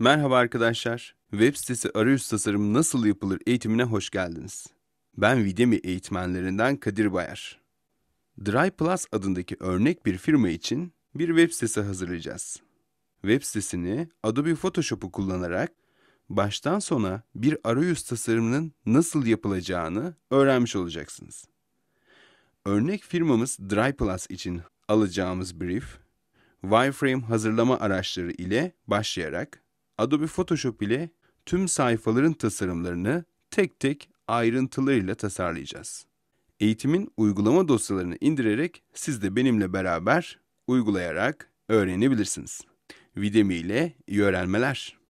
Merhaba arkadaşlar, web sitesi arayüz tasarımı nasıl yapılır eğitimine hoş geldiniz. Ben Videmi eğitmenlerinden Kadir Bayar. Dry Plus adındaki örnek bir firma için bir web sitesi hazırlayacağız. Web sitesini Adobe Photoshop'u kullanarak baştan sona bir arayüz tasarımının nasıl yapılacağını öğrenmiş olacaksınız. Örnek firmamız Dry Plus için alacağımız brief, wireframe hazırlama araçları ile başlayarak Adobe Photoshop ile tüm sayfaların tasarımlarını tek tek ayrıntılarıyla tasarlayacağız. Eğitimin uygulama dosyalarını indirerek siz de benimle beraber uygulayarak öğrenebilirsiniz. Videmi ile iyi öğrenmeler.